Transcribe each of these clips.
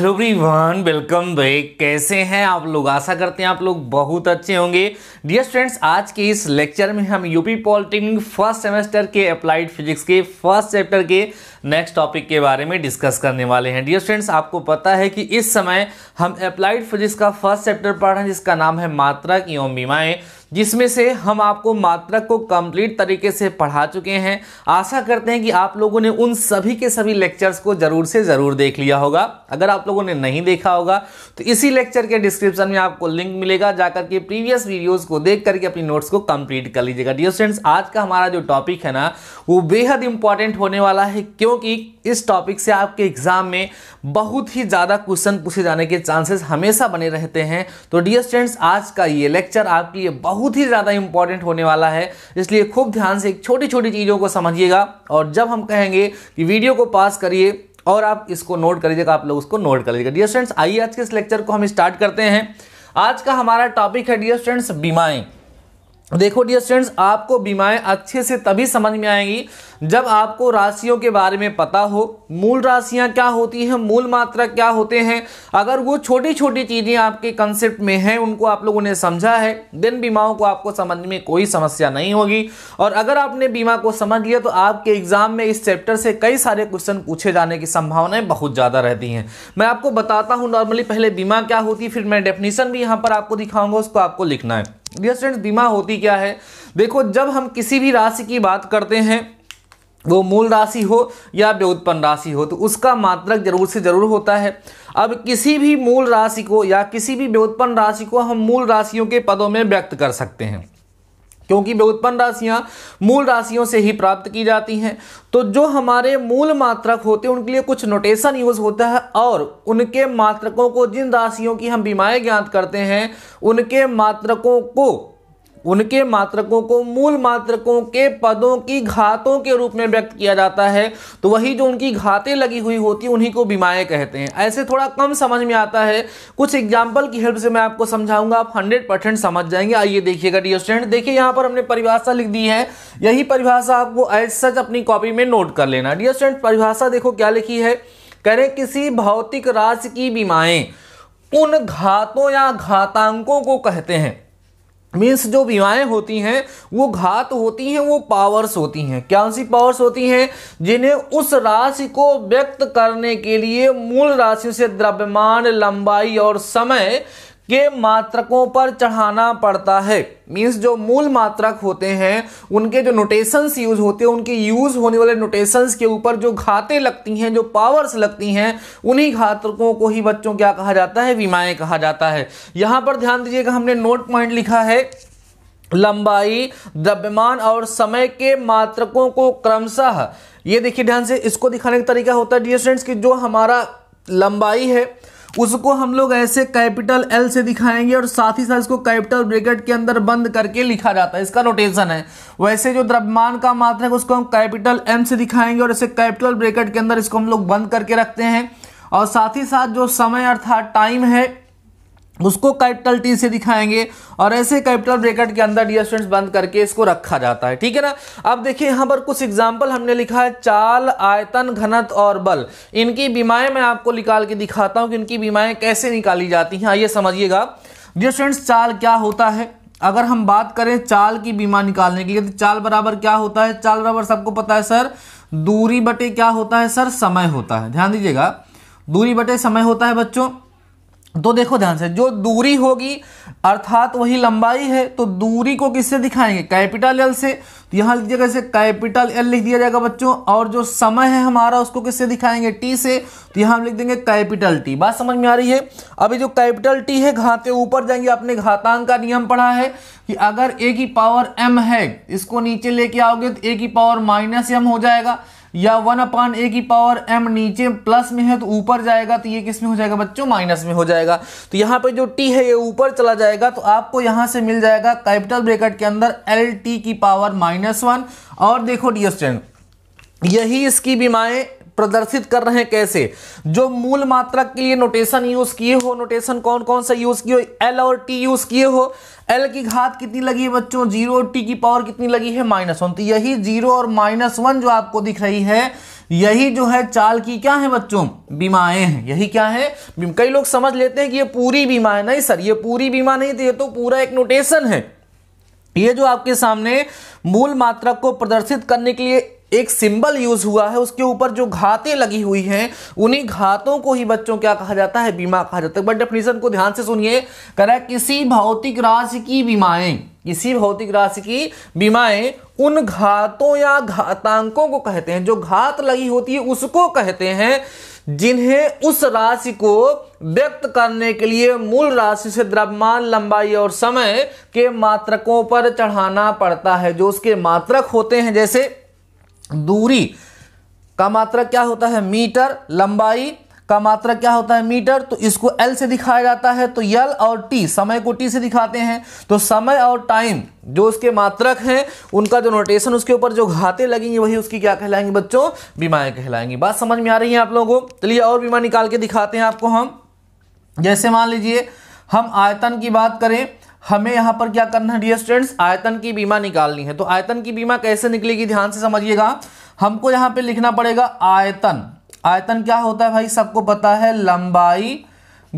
hello one welcome back कैसे हैं आप लोग आशा करते हैं आप लोग बहुत अच्छे होंगे डियर स्टूडेंट्स आज के इस लेक्चर में हम यूपी पॉलिटेक्निक फर्स्ट सेमेस्टर के अप्लाइड फिजिक्स के फर्स्ट चैप्टर के नेक्स्ट टॉपिक के बारे में डिस्कस करने वाले हैं डियर स्टूडेंट्स आपको पता है कि इस समय हम अप्लाइड फिजिक्स का फर्स्ट चैप्टर पढ़ रहे हैं जिसका नाम है मात्रक ओम बीमाएँ जिसमें से हम आपको मात्रक को कंप्लीट तरीके से पढ़ा चुके हैं आशा करते हैं कि आप लोगों ने उन सभी के सभी लेक्चर्स को ज़रूर से ज़रूर देख लिया होगा अगर आप लोगों ने नहीं देखा होगा तो इसी लेक्चर के डिस्क्रिप्शन में आपको लिंक मिलेगा जाकर के प्रीवियस वीडियोज़ को देख करके अपनी नोट्स को कंप्लीट कर लीजिएगा डियर स्टूडेंट्स आज का हमारा जो टॉपिक है ना वो बेहद इंपॉर्टेंट होने वाला है क्योंकि इस टॉपिक से आपके एग्ज़ाम में बहुत ही ज़्यादा क्वेश्चन पूछे जाने के चांसेस हमेशा बने रहते हैं तो डियर स्टूडेंट्स आज का ये लेक्चर आपके लिए बहुत ही ज़्यादा इंपॉर्टेंट होने वाला है इसलिए खूब ध्यान से एक छोटी छोटी चीज़ों को समझिएगा और जब हम कहेंगे कि वीडियो को पास करिए और आप इसको नोट कर लीजिएगा आप लोग उसको नोट कर लीजिएगा डियर स्टूडेंट्स आइए आज के इस लेक्चर को हम स्टार्ट करते हैं आज का हमारा टॉपिक है डियर स्टूडेंट्स बीमाएँ देखो डियर स्टूडेंट्स आपको बीमाएं अच्छे से तभी समझ में आएंगी जब आपको राशियों के बारे में पता हो मूल राशियां क्या होती हैं मूल मात्रा क्या होते हैं अगर वो छोटी छोटी चीज़ें आपके कंसेप्ट में हैं उनको आप लोगों ने समझा है देन बीमाओं को आपको समझ में कोई समस्या नहीं होगी और अगर आपने बीमा को समझ लिया तो आपके एग्ज़ाम में इस चैप्टर से कई सारे क्वेश्चन पूछे जाने की संभावनाएँ बहुत ज़्यादा रहती हैं मैं आपको बताता हूँ नॉर्मली पहले बीमा क्या होती फिर मैं डेफिनेशन भी यहाँ पर आपको दिखाऊँगा उसको आपको लिखना है डियर स्टूडेंट्स बीमा होती क्या है देखो जब हम किसी भी राशि की बात करते हैं वो मूल राशि हो या व्युत्पन्न राशि हो तो उसका मात्रक जरूर से जरूर होता है अब किसी भी मूल राशि को या किसी भी व्युत्पन्न राशि को हम मूल राशियों के पदों में व्यक्त कर सकते हैं क्योंकि वे उत्पन्न राशियाँ मूल राशियों से ही प्राप्त की जाती हैं तो जो हमारे मूल मात्रक होते हैं उनके लिए कुछ नोटेशन यूज़ होता है और उनके मात्रकों को जिन राशियों की हम बीमाएँ ज्ञात करते हैं उनके मात्रकों को उनके मात्रकों को मूल मात्रकों के पदों की घातों के रूप में व्यक्त किया जाता है तो वही जो उनकी घातें लगी हुई होती हैं उन्हीं को बीमाएँ कहते हैं ऐसे थोड़ा कम समझ में आता है कुछ एग्जाम्पल की हेल्प से मैं आपको समझाऊंगा आप हंड्रेड परसेंट समझ जाएंगे आइए देखिएगा डी स्टूडेंट देखिए यहाँ पर हमने परिभाषा लिख दी है यही परिभाषा आपको एज सच अपनी कॉपी में नोट कर लेना डी स्टूडेंट परिभाषा देखो क्या लिखी है कह रहे किसी भौतिक राशि की बीमाएँ उन घातों या घातांकों को कहते हैं मीन्स जो विवाहें होती हैं वो घात होती हैं वो पावर्स होती हैं क्या सी पावर्स होती हैं जिन्हें उस राशि को व्यक्त करने के लिए मूल राशि से द्रव्यमान लंबाई और समय के मात्रकों पर चढ़ाना पड़ता है मीन्स जो मूल मात्रक होते हैं उनके जो नोटेशंस यूज़ होते हैं उनके यूज़ होने वाले नोटेशंस के ऊपर जो घाते लगती हैं जो पावर्स लगती हैं उन्हीं घातकों को ही बच्चों क्या कहा जाता है विमाएँ कहा जाता है यहाँ पर ध्यान दीजिएगा हमने नोट पॉइंट लिखा है लंबाई द्रव्यमान और समय के मात्रकों को क्रमशः ये देखिए ध्यान से इसको दिखाने का तरीका होता है डियर स्टूडेंट्स कि जो हमारा लंबाई है उसको हम लोग ऐसे कैपिटल एल से दिखाएंगे और साथ ही साथ इसको कैपिटल ब्रेकेट के अंदर बंद करके लिखा जाता है इसका रोटेशन है वैसे जो द्रव्यमान का मात्रा है उसको हम कैपिटल एम से दिखाएंगे और ऐसे कैपिटल ब्रेकेट के अंदर इसको हम लोग बंद करके रखते हैं और साथ ही साथ जो समय अर्थात टाइम है उसको कैपिटल टी से दिखाएंगे और ऐसे कैपिटल ब्रेकेट के अंदर डियर स्टूडेंट्स बंद करके इसको रखा जाता है ठीक है ना अब देखिए यहाँ पर कुछ एग्जाम्पल हमने लिखा है चाल आयतन घनत्व और बल इनकी बीमाएं मैं आपको निकाल के दिखाता हूँ कि इनकी बीमाएं कैसे निकाली जाती हैं आइए हाँ, समझिएगा डियर स्टूडेंट्स चाल क्या होता है अगर हम बात करें चाल की बीमा निकालने के लिए तो चाल बराबर क्या होता है चाल बराबर सबको पता है सर दूरी बटे क्या होता है सर समय होता है ध्यान दीजिएगा दूरी बटे समय होता है बच्चों तो देखो ध्यान से जो दूरी होगी अर्थात वही लंबाई है तो दूरी को किससे दिखाएंगे कैपिटल एल से तो यहां लिख दिया जैसे कैपिटल एल लिख दिया जाएगा बच्चों और जो समय है हमारा उसको किससे दिखाएंगे टी से तो यहाँ हम लिख देंगे कैपिटल टी बात समझ में आ रही है अभी जो कैपिटल टी है घाते ऊपर जाएंगे आपने घातांक का नियम पढ़ा है कि अगर ए की पावर एम है इसको नीचे लेके आओगे तो ए की पावर माइनस एम हो जाएगा या वन अपान ए की पावर एम नीचे प्लस में है तो ऊपर जाएगा तो ये किस में हो जाएगा बच्चों माइनस में हो जाएगा तो यहाँ पे जो टी है ये ऊपर चला जाएगा तो आपको यहाँ से मिल जाएगा कैपिटल ब्रेकेट के अंदर एल टी की पावर माइनस वन और देखो डी एस यही इसकी बीमाएँ प्रदर्शित कर रहे हैं कैसे जो मूल मात्रक के लिए नोटेशन यूज किए हो नोटेशन कौन कौन सा यूज किए हो एल और टी यूज किए हो एल की घात कितनी लगी है बच्चों जीरो और टी की पावर कितनी लगी है माइनस वन तो यही जीरो और माइनस वन जो आपको दिख रही है यही जो है चाल की क्या है बच्चों बीमाएं हैं यही क्या है कई लोग समझ लेते हैं कि ये पूरी बीमा है नहीं सर ये पूरी बीमा नहीं थी तो ये तो पूरा एक नोटेशन है ये जो आपके सामने मूल मात्रक को प्रदर्शित करने के लिए एक सिंबल यूज हुआ है उसके ऊपर जो घातें लगी हुई हैं उन्हीं घातों को ही बच्चों क्या कहा जाता है बीमा कहा जाता है बट डेफिनेशन को ध्यान से सुनिए करें है किसी भौतिक राशि की बीमाएं किसी भौतिक राशि की बीमाएं उन घातों या घातांकों को कहते हैं जो घात लगी होती है उसको कहते हैं जिन्हें उस राशि को व्यक्त करने के लिए मूल राशि से द्रव्यमान लंबाई और समय के मात्रकों पर चढ़ाना पड़ता है जो उसके मात्रक होते हैं जैसे दूरी का मात्रक क्या होता है मीटर लंबाई का मात्रक क्या होता है मीटर तो इसको एल से दिखाया जाता है तो यल और टी समय को टी से दिखाते हैं तो समय और टाइम जो उसके मात्रक हैं उनका जो नोटेशन उसके ऊपर जो घाते लगेंगे वही उसकी क्या कहलाएंगे बच्चों बीमाएं कहलाएंगी बात समझ में आ रही है आप लोगों को चलिए और बीमा निकाल के दिखाते हैं आपको हम जैसे मान लीजिए हम आयतन की बात करें हमें यहां पर क्या करना है डियर स्टूडेंट्स आयतन की बीमा निकालनी है तो आयतन की बीमा कैसे निकलेगी ध्यान से समझिएगा हमको यहाँ पे लिखना पड़ेगा आयतन आयतन क्या होता है भाई सबको पता है लंबाई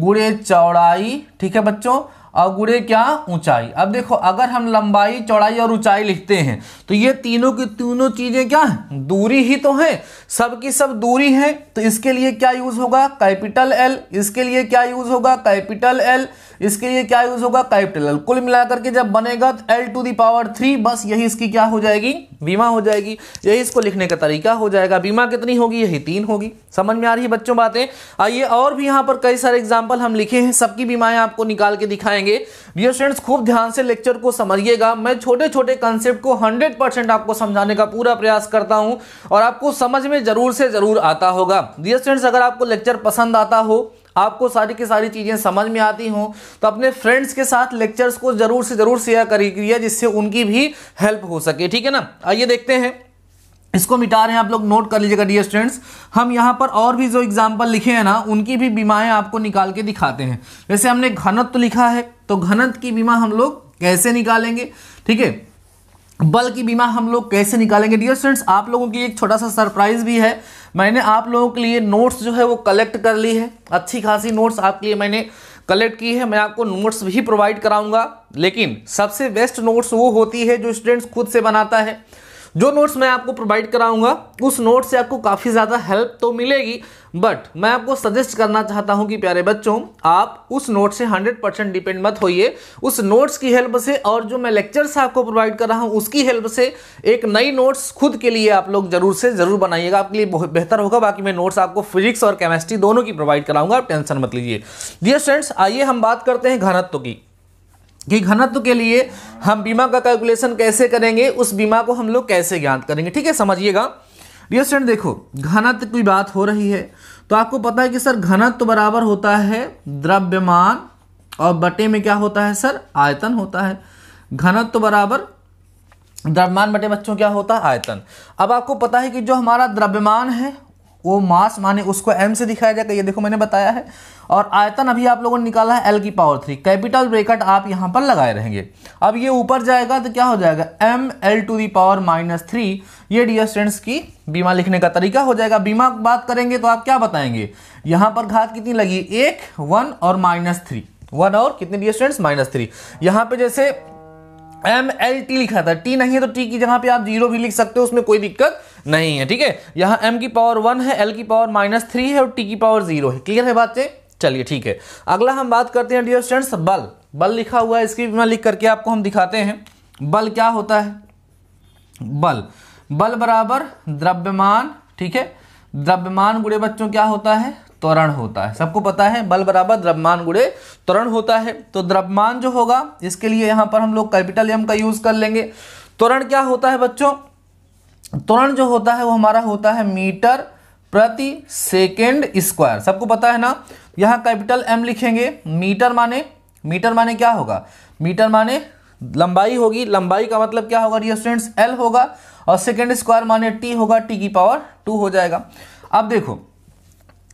गुड़े चौड़ाई ठीक है बच्चों और गुड़े क्या ऊंचाई अब देखो अगर हम लंबाई चौड़ाई और ऊंचाई लिखते हैं तो ये तीनों की तीनों चीज़ें क्या है दूरी ही तो है सब की सब दूरी है तो इसके लिए क्या यूज़ होगा कैपिटल एल इसके लिए क्या यूज़ होगा कैपिटल एल इसके लिए क्या यूज होगा कैपिटल कुल मिलाकर के जब बनेगा तो L to the power three बस यही इसकी क्या हो जाएगी बीमा हो जाएगी यही इसको लिखने का तरीका हो जाएगा बीमा कितनी होगी यही तीन होगी समझ में आ रही है बच्चों बातें आइए और भी यहाँ पर कई सारे एग्जाम्पल हम लिखे हैं सबकी बीमाएं आपको निकाल के दिखाएंगे डियर स्टूडेंट्स खूब ध्यान से लेक्चर को समझिएगा मैं छोटे छोटे कंसेप्ट को परसेंट आपको समझाने का पूरा प्रयास करता हूँ और आपको समझ में ज़रूर से ज़रूर आता होगा डियर स्टूडेंट्स अगर आपको लेक्चर पसंद आता हो आपको सारी की सारी चीज़ें समझ में आती हों तो अपने फ्रेंड्स के साथ लेक्चर्स को ज़रूर से ज़रूर शेयर करिए जिससे उनकी भी हेल्प हो सके ठीक है ना आइए देखते हैं इसको मिटा रहे हैं आप लोग नोट कर लीजिएगा डियर स्टूडेंट्स हम यहाँ पर और भी जो एग्जाम्पल लिखे हैं ना उनकी भी बीमाएँ आपको निकाल के दिखाते हैं जैसे हमने घनत्व तो लिखा है तो घनत्व की बीमा हम लोग कैसे निकालेंगे ठीक है बल की बीमा हम लोग कैसे निकालेंगे डियर स्टूडेंट्स आप लोगों के लिए एक छोटा सा सरप्राइज भी है मैंने आप लोगों के लिए नोट्स जो है वो कलेक्ट कर ली है अच्छी खासी नोट्स आपके लिए मैंने कलेक्ट की है मैं आपको नोट्स भी प्रोवाइड कराऊंगा लेकिन सबसे बेस्ट नोट्स वो होती है जो स्टूडेंट्स खुद से बनाता है जो नोट्स मैं आपको प्रोवाइड कराऊंगा उस नोट से आपको काफ़ी ज़्यादा हेल्प तो मिलेगी बट मैं आपको सजेस्ट करना चाहता हूं कि प्यारे बच्चों आप उस नोट से 100 परसेंट डिपेंड मत होइए उस नोट्स की हेल्प से और जो मैं लेक्चर्स आपको प्रोवाइड कर रहा हूं उसकी हेल्प से एक नई नोट्स खुद के लिए आप लोग जरूर से ज़रूर बनाइएगा आपके लिए बहुत बेहतर होगा बाकी मैं नोट्स आपको फिजिक्स और केमेस्ट्री दोनों की प्रोवाइड कराऊंगा आप टेंशन मत लीजिए डियर फ्रेंड्स आइए हम बात करते हैं घनत्व की कि घनत्व के लिए हम बीमा का कैलकुलेशन कैसे करेंगे उस बीमा को हम लोग कैसे ज्ञात करेंगे ठीक है समझिएगा डियर स्टूडेंट देखो घनत्व की बात हो रही है तो आपको पता है कि सर घनत्व बराबर होता है द्रव्यमान और बटे में क्या होता है सर आयतन होता है घनत्व बराबर द्रव्यमान बटे बच्चों क्या होता है आयतन अब आपको पता है कि जो हमारा द्रव्यमान है वो मास माने उसको एम से दिखाया जाएगा ये देखो मैंने बताया है और आयतन अभी आप लोगों ने निकाला है एल की पावर थ्री कैपिटल ब्रेकट आप यहाँ पर लगाए रहेंगे अब ये ऊपर जाएगा तो क्या हो जाएगा M L to the power minus three ये डियर स्टूडेंट्स की बीमा लिखने का तरीका हो जाएगा बीमा बात करेंगे तो आप क्या बताएंगे यहाँ पर घात कितनी लगी एक वन और माइनस थ्री वन और कितने डियर स्टूडेंट्स माइनस थ्री यहाँ पे जैसे एम एल टी लिखा था टी नहीं है तो टी की जगह पे आप जीरो भी लिख सकते हो उसमें कोई दिक्कत नहीं है ठीक है यहां एम की पावर वन है एल की पावर माइनस थ्री है और टी की पावर जीरो है क्लियर है बातें चलिए ठीक है अगला हम बात करते हैं डियर स्टूडेंट्स बल बल लिखा हुआ है इसकी मैं लिख करके आपको हम दिखाते हैं बल क्या होता है बल बल बराबर द्रव्यमान ठीक है द्रव्यमान बुढ़े बच्चों क्या होता है त्वरण होता है सबको पता है बल बराबर द्रव्यमान गुड़े त्वरण होता है तो द्रव्यमान जो होगा इसके लिए यहाँ पर हम लोग कैपिटल एम का यूज़ कर लेंगे त्वरण क्या होता है बच्चों त्वरण जो होता है वो हमारा होता है मीटर प्रति सेकेंड स्क्वायर सबको पता है ना यहाँ कैपिटल एम लिखेंगे मीटर माने मीटर माने क्या होगा मीटर माने लंबाई होगी लंबाई का मतलब क्या होगा डियर स्टूडेंट्स एल होगा और सेकेंड स्क्वायर माने टी होगा टी की पावर टू हो जाएगा अब देखो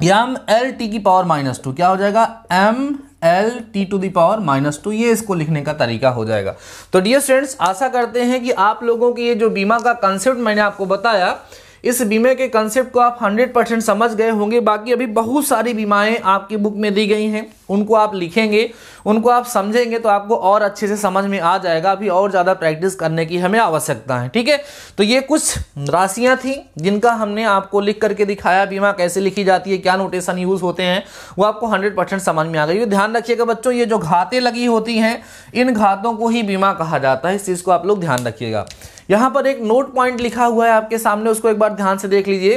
एम एल टी की पावर माइनस टू क्या हो जाएगा M L T to the power minus two ये इसको लिखने का तरीका हो जाएगा तो डियर स्टूडेंट्स आशा करते हैं कि आप लोगों के ये जो बीमा का कंसेप्ट मैंने आपको बताया इस बीमे के कंसेप्ट को आप 100 परसेंट समझ गए होंगे बाकी अभी बहुत सारी बीमाएं आपकी बुक में दी गई हैं उनको आप लिखेंगे उनको आप समझेंगे तो आपको और अच्छे से समझ में आ जाएगा अभी और ज़्यादा प्रैक्टिस करने की हमें आवश्यकता है ठीक है तो ये कुछ राशियाँ थी जिनका हमने आपको लिख करके दिखाया बीमा कैसे लिखी जाती है क्या नोटेशन यूज़ होते हैं वो आपको हंड्रेड परसेंट समझ में आ गई ध्यान रखिएगा बच्चों ये जो घातें लगी होती हैं इन घातों को ही बीमा कहा जाता है इस चीज़ को आप लोग ध्यान रखिएगा यहाँ पर एक नोट पॉइंट लिखा हुआ है आपके सामने उसको एक बार ध्यान से देख लीजिए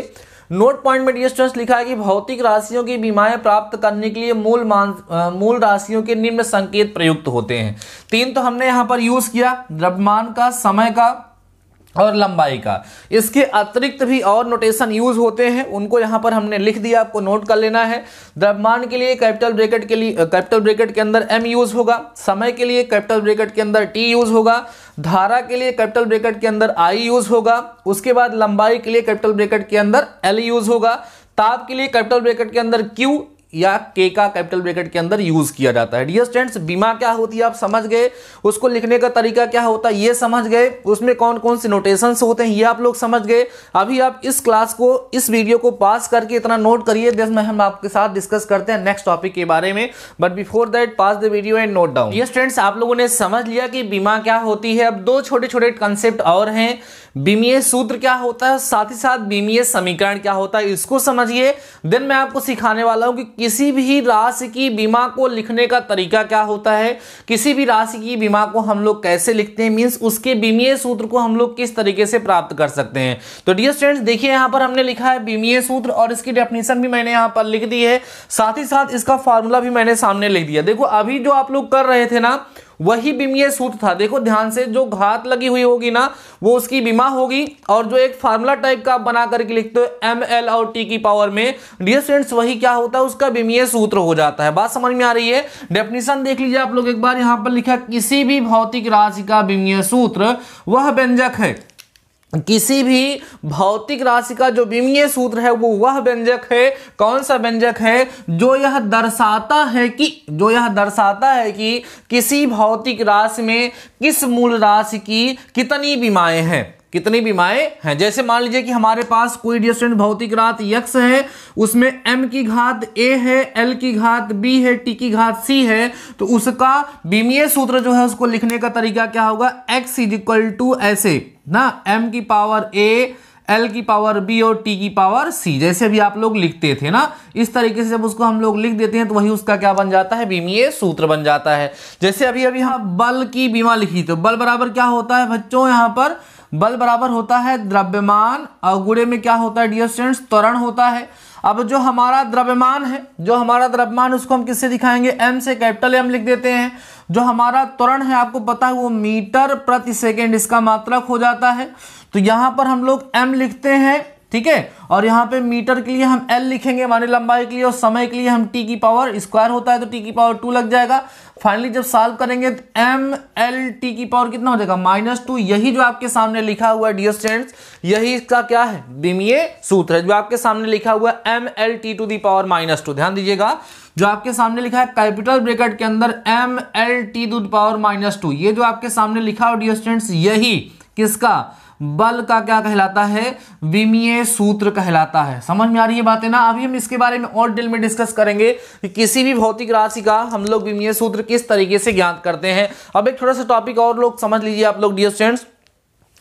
नोट पॉइंट में डियर स्टूडेंट्स लिखा है कि भौतिक राशियों की बीमाएं प्राप्त करने के लिए मूल मान मूल राशियों के निम्न संकेत प्रयुक्त होते हैं तीन तो हमने यहाँ पर यूज किया द्रव्यमान का समय का और लंबाई का इसके अतिरिक्त भी और नोटेशन यूज होते हैं उनको यहाँ पर हमने लिख दिया आपको नोट कर लेना है द्रव्यमान के लिए कैपिटल ब्रेकेट के लिए कैपिटल ब्रेकेट के अंदर एम यूज होगा समय के लिए कैपिटल ब्रेकेट के अंदर टी यूज होगा धारा के लिए कैपिटल ब्रेकेट के अंदर आई यूज होगा उसके बाद लंबाई के लिए कैपिटल ब्रेकेट के अंदर एल यूज होगा ताप के लिए कैपिटल ब्रेकेट के अंदर क्यू या के का कैपिटल ब्रैकेट के अंदर यूज किया जाता है डियर स्टूडेंट्स बीमा क्या होती है आप समझ गए उसको लिखने का तरीका क्या होता है ये समझ गए उसमें कौन कौन से नोटेशन होते हैं ये आप लोग समझ गए अभी आप इस क्लास को इस वीडियो को पास करके इतना नोट करिए जिसमें हम आपके साथ डिस्कस करते हैं नेक्स्ट टॉपिक के बारे में but before that pause the video and note down ये स्टूडेंट्स आप लोगों ने समझ लिया कि बीमा क्या होती है अब दो छोटे छोटे कंसेप्ट और हैं बीमीय सूत्र क्या होता है साथ ही साथ बीमीय समीकरण क्या होता है इसको समझिए देन मैं आपको सिखाने वाला हूँ कि किसी भी राशि की बीमा को लिखने का तरीका क्या होता है किसी भी राशि की बीमा को हम लोग कैसे लिखते हैं मीन्स उसके बीमीय सूत्र को हम लोग किस तरीके से प्राप्त कर सकते हैं तो डियर स्टूडेंट्स देखिए यहाँ पर हमने लिखा है बीमीय सूत्र और इसकी डेफिनेशन भी मैंने यहाँ पर लिख दी है साथ ही साथ इसका फॉर्मूला भी मैंने सामने लिख दिया देखो अभी जो आप लोग कर रहे थे ना वही बीमीय सूत्र था देखो ध्यान से जो घात लगी हुई होगी ना वो उसकी बीमा होगी और जो एक फार्मूला टाइप का आप बना करके लिखते हो एम एल और टी की पावर में डियर स्टूडेंट्स वही क्या होता है उसका बीमीय सूत्र हो जाता है बात समझ में आ रही है डेफिनेशन देख लीजिए आप लोग एक बार यहां पर लिखा किसी भी भौतिक राशि का बीमीय सूत्र वह व्यंजक है किसी भी भौतिक राशि का जो विमीय सूत्र है वो वह व्यंजक है कौन सा व्यंजक है जो यह दर्शाता है कि जो यह दर्शाता है कि किसी भौतिक राशि में किस मूल राशि की कितनी बीमाएं हैं कितनी बीमाएं हैं जैसे मान लीजिए कि हमारे पास कोई डिस्टेंट भौतिक रात यक्ष है उसमें एम की घात ए है एल की घात बी है टी की घात सी है तो उसका बीमीय सूत्र जो है उसको लिखने का तरीका क्या होगा एक्स इज इक्वल टू ऐसे ना एम की पावर ए एल की पावर बी और टी की पावर सी जैसे भी आप लोग लिखते थे ना इस तरीके से जब उसको हम लोग लिख देते हैं तो वही उसका क्या बन जाता है बीमीय सूत्र बन जाता है जैसे अभी अभी यहां बल की बीमा लिखी तो बल बराबर क्या होता है बच्चों यहाँ पर बल बराबर होता है द्रव्यमान अगुड़े में क्या होता है डियर स्टूडेंट्स त्वरण होता है अब जो हमारा द्रव्यमान है जो हमारा द्रव्यमान उसको हम किससे दिखाएंगे एम से कैपिटल एम लिख देते हैं जो हमारा त्वरण है आपको पता है वो मीटर प्रति सेकेंड इसका मात्रक हो जाता है तो यहाँ पर हम लोग एम लिखते हैं ठीक है और यहाँ पे मीटर के लिए हम एल लिखेंगे माने लंबाई के लिए और समय के लिए हम टी की पावर स्क्वायर होता है तो टी की पावर टू लग जाएगा फाइनली जब सॉल्व करेंगे तो एम एल टी की पावर कितना हो जाएगा माइनस टू यही जो आपके सामने लिखा हुआ है डियर स्टूडेंट्स यही इसका क्या है बीमीय सूत्र है जो आपके सामने लिखा हुआ है M L T to the power minus two ध्यान दीजिएगा जो आपके सामने लिखा है कैपिटल ब्रेकेट के अंदर M L T to power minus two ये जो आपके सामने लिखा हुआ डियर स्टूडेंट्स यही किसका बल का क्या कहलाता है विमीय सूत्र कहलाता है समझ में आ रही है बातें ना अभी हम इसके बारे में और डिटेल में डिस्कस करेंगे कि किसी भी भौतिक राशि का हम लोग विमीय सूत्र किस तरीके से ज्ञात करते हैं अब एक थोड़ा सा टॉपिक और लोग समझ लीजिए आप लोग डियर स्टूडेंट्स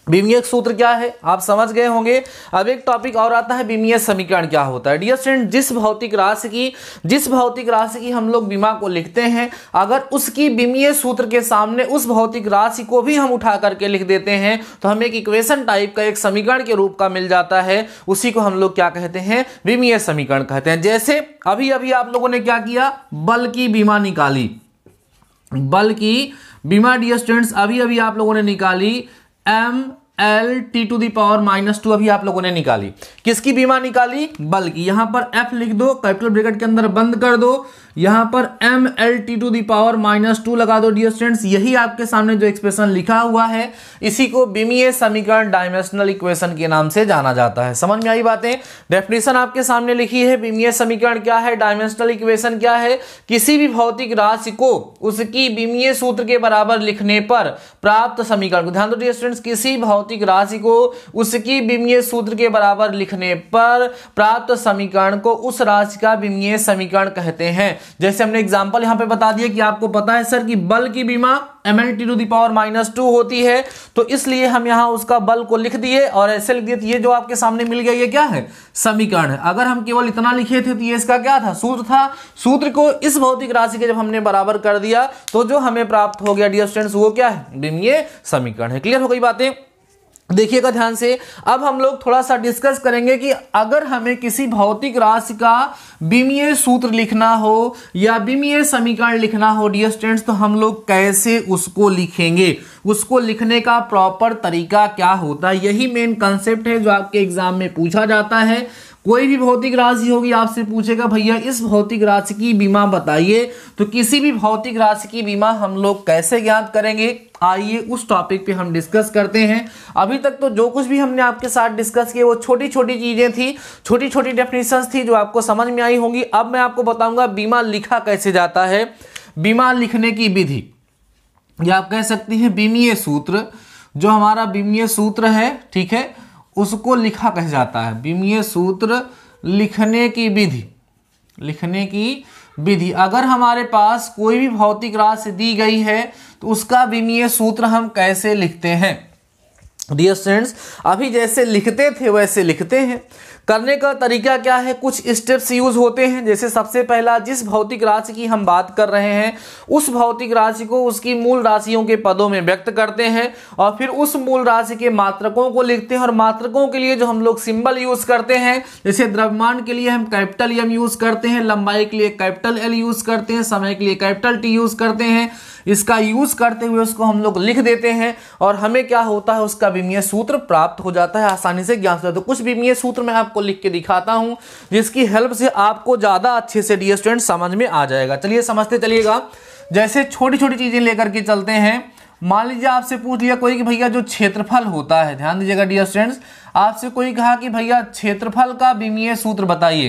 बीमीय सूत्र क्या है आप समझ गए होंगे अब एक टॉपिक और आता है बीमीय समीकरण क्या होता है डियर स्टूडेंट जिस भौतिक राशि की जिस भौतिक राशि की हम लोग बीमा को लिखते हैं अगर उसकी बीमीय सूत्र के सामने उस भौतिक राशि को भी हम उठा करके लिख देते हैं तो हमें एक इक्वेशन टाइप का एक समीकरण के रूप का मिल जाता है उसी को हम लोग क्या कहते हैं बीमीय समीकरण कहते हैं जैसे अभी अभी आप लोगों ने क्या किया बल की बीमा निकाली बल की बीमा डियर स्टूडेंट्स अभी अभी आप लोगों ने निकाली Um, L T to the power minus two अभी आप लोगों ने निकाली किसकी बीमा निकाली बल की यहां पर एफ लिख दो कैपिटल ब्रिकेट के अंदर बंद कर दो यहां पर M L T to the power minus two लगा दो डियर स्टूडेंट्स यही आपके सामने जो एक्सप्रेशन लिखा हुआ है इसी को बीमीय समीकरण डायमेंशनल इक्वेशन के नाम से जाना जाता है समझ में आई बातें डेफिनेशन आपके सामने लिखी है बीमीय समीकरण क्या है डायमेंशनल इक्वेशन क्या है किसी भी भौतिक राशि को उसकी बीमीय सूत्र के बराबर लिखने पर प्राप्त समीकरण को ध्यान दो डियर स्टूडेंट्स किसी भौतिक भौतिक राशि को उसकी विमीय सूत्र के बराबर लिखने पर प्राप्त समीकरण को उस राशि का विमीय समीकरण कहते हैं जैसे हमने एग्जाम्पल यहां पर बता दिया कि आपको पता है सर कि बल की बीमा M L T to the power minus two होती है तो इसलिए हम यहां उसका बल को लिख दिए और ऐसे लिख दिए ये जो आपके सामने मिल गया ये क्या है समीकरण है अगर हम केवल इतना लिखे थे तो ये इसका क्या था सूत्र था सूत्र को इस भौतिक राशि के जब हमने बराबर कर दिया तो जो हमें प्राप्त हो गया डियर स्टूडेंट्स वो क्या है विमीय समीकरण है क्लियर हो गई बातें देखिएगा ध्यान से अब हम लोग थोड़ा सा डिस्कस करेंगे कि अगर हमें किसी भौतिक राशि का बीमीय सूत्र लिखना हो या बीमीय समीकरण लिखना हो डियर स्टूडेंट्स तो हम लोग कैसे उसको लिखेंगे उसको लिखने का प्रॉपर तरीका क्या होता है यही मेन कंसेप्ट है जो आपके एग्जाम में पूछा जाता है कोई भी भौतिक राशि होगी आपसे पूछेगा भैया इस भौतिक राशि की बीमा बताइए तो किसी भी भौतिक राशि की बीमा हम लोग कैसे ज्ञात करेंगे आइए उस टॉपिक पे हम डिस्कस करते हैं अभी तक तो जो कुछ भी हमने आपके साथ डिस्कस किया वो छोटी छोटी चीज़ें थी छोटी छोटी डेफिनेशंस थी जो आपको समझ में आई होंगी अब मैं आपको बताऊंगा बीमा लिखा कैसे जाता है बीमा लिखने की विधि या आप कह सकते हैं बीमीय सूत्र जो हमारा बीमीय सूत्र है ठीक है उसको लिखा कह जाता है विमीय सूत्र लिखने की विधि लिखने की विधि अगर हमारे पास कोई भी भौतिक राशि दी गई है तो उसका विमीय सूत्र हम कैसे लिखते हैं डियर स्टूडेंट्स अभी जैसे लिखते थे वैसे लिखते हैं करने का तरीका क्या है कुछ स्टेप्स यूज होते हैं जैसे सबसे पहला जिस भौतिक राशि की हम बात कर रहे हैं उस भौतिक राशि को उसकी मूल राशियों के पदों में व्यक्त करते हैं और फिर उस मूल राशि के मात्रकों को लिखते हैं और मात्रकों के लिए जो हम लोग सिंबल यूज करते हैं जैसे द्रव्यमान के लिए हम कैपिटल एम यूज करते हैं लंबाई के लिए कैपिटल एल यूज करते हैं समय के लिए कैपिटल टी यूज करते हैं इसका यूज करते हुए उसको हम लोग लिख देते हैं और हमें क्या होता है उसका विमीय सूत्र प्राप्त हो जाता है आसानी से ज्ञान तो कुछ विमीय सूत्र में आप आपको लिख के दिखाता हूं जिसकी हेल्प से आपको ज़्यादा अच्छे से डी स्टूडेंट समझ में आ जाएगा चलिए समझते चलिएगा जैसे छोटी छोटी चीज़ें लेकर के चलते हैं मान लीजिए आपसे पूछ लिया कोई कि भैया जो क्षेत्रफल होता है ध्यान दीजिएगा डियर स्टूडेंट्स आपसे कोई कहा कि भैया क्षेत्रफल का विमीय सूत्र बताइए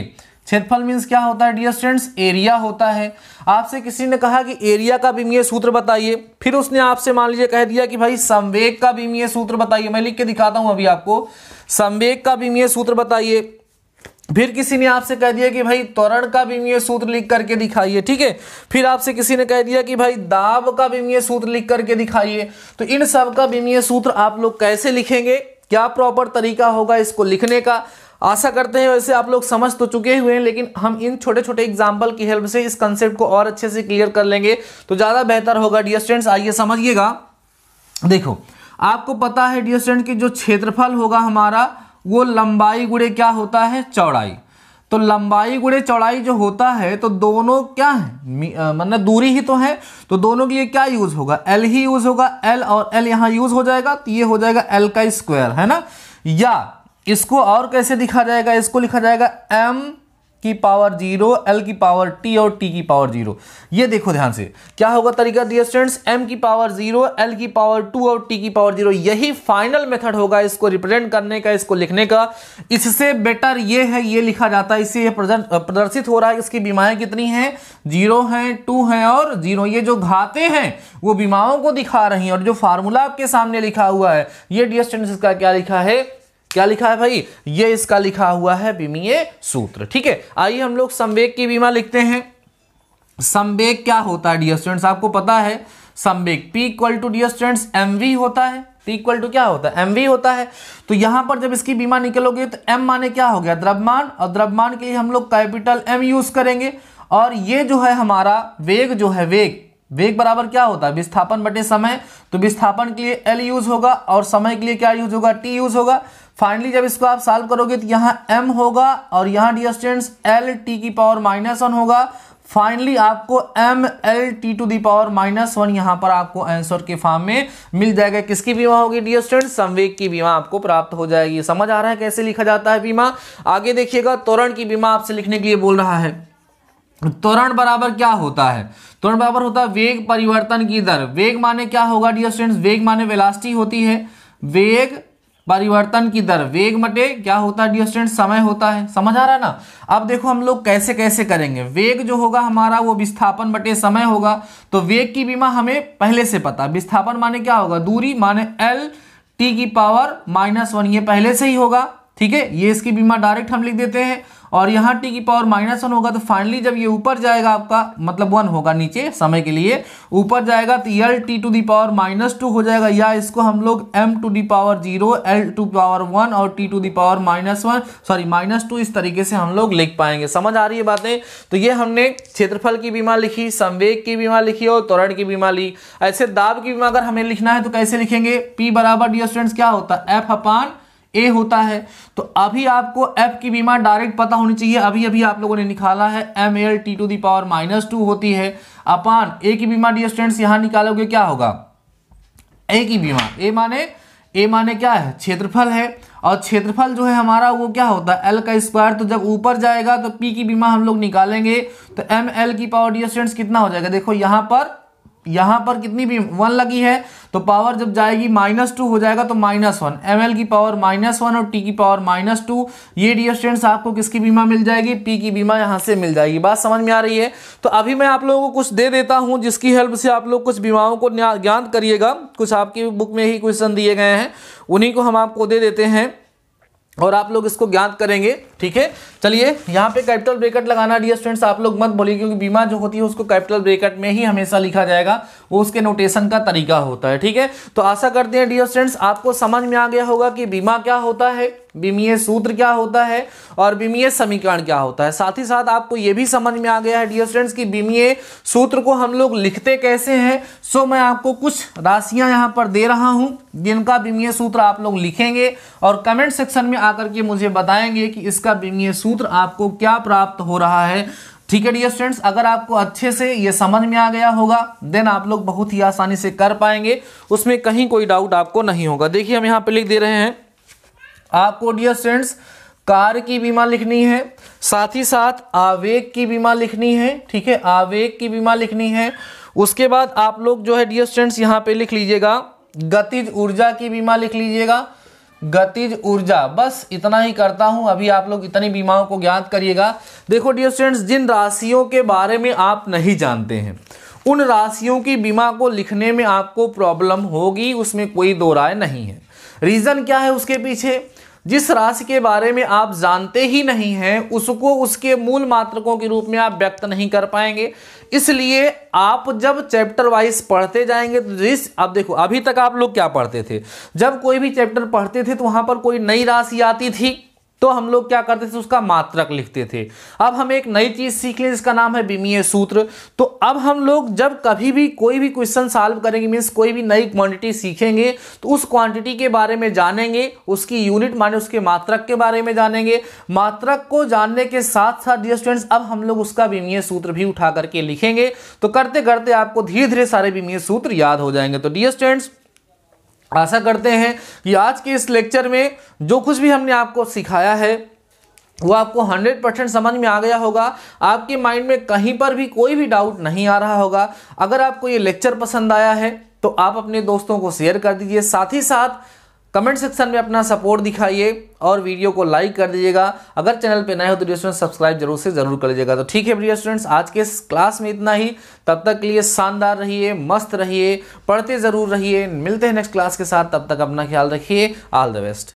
क्षेत्रफल मीन्स क्या होता है डियर स्टूडेंट्स एरिया होता है आपसे किसी ने कहा कि एरिया का बीमीय सूत्र बताइए फिर उसने आपसे मान लीजिए कह दिया कि भाई संवेग का बीमीय सूत्र बताइए मैं लिख के दिखाता हूं अभी आपको संवेग का बीमीय सूत्र बताइए फिर किसी ने आपसे कह दिया कि भाई त्वरण का बीमीय सूत्र लिख करके दिखाइए ठीक है फिर आपसे किसी ने कह दिया कि भाई दाब का बीमीय सूत्र लिख करके दिखाइए तो इन सब का बीमीय सूत्र आप लोग कैसे लिखेंगे क्या प्रॉपर तरीका होगा इसको लिखने का आशा करते हैं वैसे आप लोग समझ तो चुके हुए हैं लेकिन हम इन छोटे छोटे एग्जाम्पल की हेल्प से इस कंसेप्ट को और अच्छे से क्लियर कर लेंगे तो ज़्यादा बेहतर होगा डियर स्टूडेंट्स आइए समझिएगा देखो आपको पता है डियर स्टूडेंट की जो क्षेत्रफल होगा हमारा वो लंबाई गुड़े क्या होता है चौड़ाई तो लंबाई गुड़े चौड़ाई जो होता है तो दोनों क्या है मतलब दूरी ही तो है तो दोनों के लिए क्या यूज़ होगा एल ही यूज़ होगा एल और एल यहाँ यूज़ हो जाएगा तो ये हो जाएगा एल का स्क्वायर है ना या इसको और कैसे लिखा जाएगा इसको लिखा जाएगा एम की पावर जीरो एल की पावर टी और टी की पावर जीरो ये देखो ध्यान से क्या होगा तरीका दिया स्टूडेंट्स एम की पावर जीरो एल की पावर टू और टी की पावर जीरो यही फाइनल मेथड होगा इसको रिप्रेजेंट करने का इसको लिखने का इससे बेटर ये है ये लिखा जाता है इससे प्रदर्शित हो रहा है इसकी बीमाएं कितनी हैं जीरो हैं टू हैं और जीरो ये जो घाते हैं वो बीमाओं को दिखा रही हैं और जो फार्मूला आपके सामने लिखा हुआ है ये डियर स्टूडेंट्स इसका क्या लिखा है क्या लिखा है भाई ये इसका लिखा हुआ है विमीय सूत्र ठीक है आइए हम लोग संवेग की बीमा लिखते हैं संवेग क्या होता है डियर स्टूडेंट्स आपको पता है संवेग P equal to dear students M होता है पी इक्वल टू क्या होता है एम होता है तो यहां पर जब इसकी बीमा निकलोगे तो एम माने क्या हो गया द्रव्यमान और द्रव्यमान के लिए हम लोग कैपिटल एम यूज करेंगे और ये जो है हमारा वेग जो है वेग वेग बराबर क्या होता है विस्थापन बटे समय तो विस्थापन के लिए एल यूज होगा और समय के लिए क्या यूज होगा टी यूज होगा फाइनली जब इसको आप सॉल्व करोगे तो यहाँ m होगा और यहाँ डी स्टूडेंट्स एल टी की पावर माइनस वन होगा फाइनली आपको M L T to the power minus one यहाँ पर आपको आंसर के फॉर्म में मिल जाएगा किसकी बीमा होगी डी स्टूडेंट संवेग की बीमा आपको प्राप्त हो जाएगी समझ आ रहा है कैसे लिखा जाता है बीमा आगे देखिएगा तोरण की बीमा आपसे लिखने के लिए बोल रहा है त्वरण बराबर क्या होता है त्वरण बराबर होता है वेग परिवर्तन की दर वेग माने क्या होगा डियर स्टूडेंट्स वेग माने वेलास्टी होती है वेग परिवर्तन की दर वेग मटे क्या होता है डिस्टेंट समय होता है समझ आ रहा है ना अब देखो हम लोग कैसे कैसे करेंगे वेग जो होगा हमारा वो विस्थापन बटे समय होगा तो वेग की बीमा हमें पहले से पता विस्थापन माने क्या होगा दूरी माने एल टी की पावर माइनस वन ये पहले से ही होगा ठीक है ये इसकी बीमा डायरेक्ट हम लिख देते हैं और यहाँ टी की पावर माइनस वन होगा तो फाइनली जब ये ऊपर जाएगा आपका मतलब वन होगा नीचे समय के लिए ऊपर जाएगा तो L T to the power minus two हो जाएगा या इसको हम लोग M to the power zero L to power one और T to the power minus one sorry minus two इस तरीके से हम लोग लिख पाएंगे समझ आ रही है बातें तो ये हमने क्षेत्रफल की बीमा लिखी संवेग की बीमा लिखी और त्वरण की बीमा ली ऐसे दाब की बीमा अगर हमें लिखना है तो कैसे लिखेंगे पी बराबर डी स्टूडेंट्स क्या होता है एफ अपान ए होता है तो अभी आपको एफ की बीमा डायरेक्ट पता होनी चाहिए अभी अभी आप लोगों ने निकाला है M L T to power minus two होती है अपान ए की बीमा डी स्टूडेंट्स यहां निकालोगे क्या होगा ए की बीमा ए माने ए माने क्या है क्षेत्रफल है और क्षेत्रफल जो है हमारा वो क्या होता है एल का स्क्वायर तो जब ऊपर जाएगा तो पी की बीमा हम लोग निकालेंगे तो एम एल की पावर डी स्टूडेंट्स कितना हो जाएगा देखो यहाँ पर यहाँ पर कितनी भी वन लगी है तो पावर जब जाएगी माइनस टू हो जाएगा तो माइनस वन एम की पावर माइनस वन और टी की पावर माइनस टू ये डियर स्टूडेंट्स आपको किसकी बीमा मिल जाएगी पी की बीमा यहाँ से मिल जाएगी बात समझ में आ रही है तो अभी मैं आप लोगों को कुछ दे देता हूँ जिसकी हेल्प से आप लोग कुछ बीमाओं को ज्ञान करिएगा कुछ आपकी बुक में ही क्वेश्चन दिए गए हैं उन्हीं को हम आपको दे देते हैं और आप लोग इसको ज्ञात करेंगे ठीक है चलिए यहाँ पे कैपिटल ब्रेकट लगाना डियर स्टूडेंट्स आप लोग मत बोलिए क्योंकि बीमा जो होती है उसको कैपिटल ब्रेकट में ही हमेशा लिखा जाएगा वो उसके नोटेशन का तरीका होता है ठीक है तो आशा करते हैं डियर स्टूडेंट्स आपको समझ में आ गया होगा कि बीमा क्या होता है बीमीय सूत्र क्या होता है और बीमीय समीकरण क्या होता है साथ ही साथ आपको यह भी समझ में आ गया है डियर स्टूडेंट्स कि बीमीय सूत्र को हम लोग लिखते कैसे हैं सो मैं आपको कुछ राशियां यहां पर दे रहा हूं जिनका बीमीय सूत्र आप लोग लिखेंगे और कमेंट सेक्शन में आकर के मुझे बताएंगे कि इसका बीमीय सूत्र सूत्र आपको क्या प्राप्त हो रहा है ठीक है डियर स्टूडेंट्स अगर आपको अच्छे से ये समझ में आ गया होगा देन आप लोग बहुत ही आसानी से कर पाएंगे उसमें कहीं कोई डाउट आपको नहीं होगा देखिए हम यहाँ पे लिख दे रहे हैं आपको डियर स्टूडेंट्स कार की बीमा लिखनी है साथ ही साथ आवेग की बीमा लिखनी है ठीक है आवेग की बीमा लिखनी है उसके बाद आप लोग जो है डियर स्टूडेंट्स यहाँ पे लिख लीजिएगा गतिज ऊर्जा की बीमा लिख लीजिएगा गतिज ऊर्जा बस इतना ही करता हूं अभी आप लोग इतनी बीमाओं को ज्ञात करिएगा देखो डियर स्टूडेंट्स जिन राशियों के बारे में आप नहीं जानते हैं उन राशियों की बीमा को लिखने में आपको प्रॉब्लम होगी उसमें कोई दो राय नहीं है रीज़न क्या है उसके पीछे जिस राशि के बारे में आप जानते ही नहीं हैं उसको उसके मूल मात्रकों के रूप में आप व्यक्त नहीं कर पाएंगे इसलिए आप जब चैप्टर वाइज पढ़ते जाएंगे तो जिस अब देखो अभी तक आप लोग क्या पढ़ते थे जब कोई भी चैप्टर पढ़ते थे तो वहां पर कोई नई राशि आती थी तो हम लोग क्या करते थे उसका मात्रक लिखते थे अब हम एक नई चीज़ सीख लें जिसका नाम है विमीय सूत्र तो अब हम लोग जब कभी भी कोई भी क्वेश्चन सॉल्व करेंगे मीन्स कोई भी नई क्वांटिटी सीखेंगे तो उस क्वांटिटी के बारे में जानेंगे उसकी यूनिट माने उसके मात्रक के बारे में जानेंगे मात्रक को जानने के साथ साथ डियर स्टूडेंट्स अब हम लोग उसका विमीय सूत्र भी उठा करके लिखेंगे तो करते करते आपको धीरे धीरे सारे विमीय सूत्र याद हो जाएंगे तो डियर स्टूडेंट्स आशा करते हैं कि आज के इस लेक्चर में जो कुछ भी हमने आपको सिखाया है वो आपको 100 परसेंट समझ में आ गया होगा आपके माइंड में कहीं पर भी कोई भी डाउट नहीं आ रहा होगा अगर आपको ये लेक्चर पसंद आया है तो आप अपने दोस्तों को शेयर कर दीजिए साथ ही साथ कमेंट सेक्शन में अपना सपोर्ट दिखाइए और वीडियो को लाइक कर दीजिएगा अगर चैनल पे नए हो तो डियर स्टूडेंट्स सब्सक्राइब जरूर से जरूर कर लीजिएगा तो ठीक है प्रिय स्टूडेंट्स आज के इस क्लास में इतना ही तब तक के लिए शानदार रहिए मस्त रहिए पढ़ते ज़रूर रहिए मिलते हैं नेक्स्ट क्लास के साथ तब तक अपना ख्याल रखिए ऑल द बेस्ट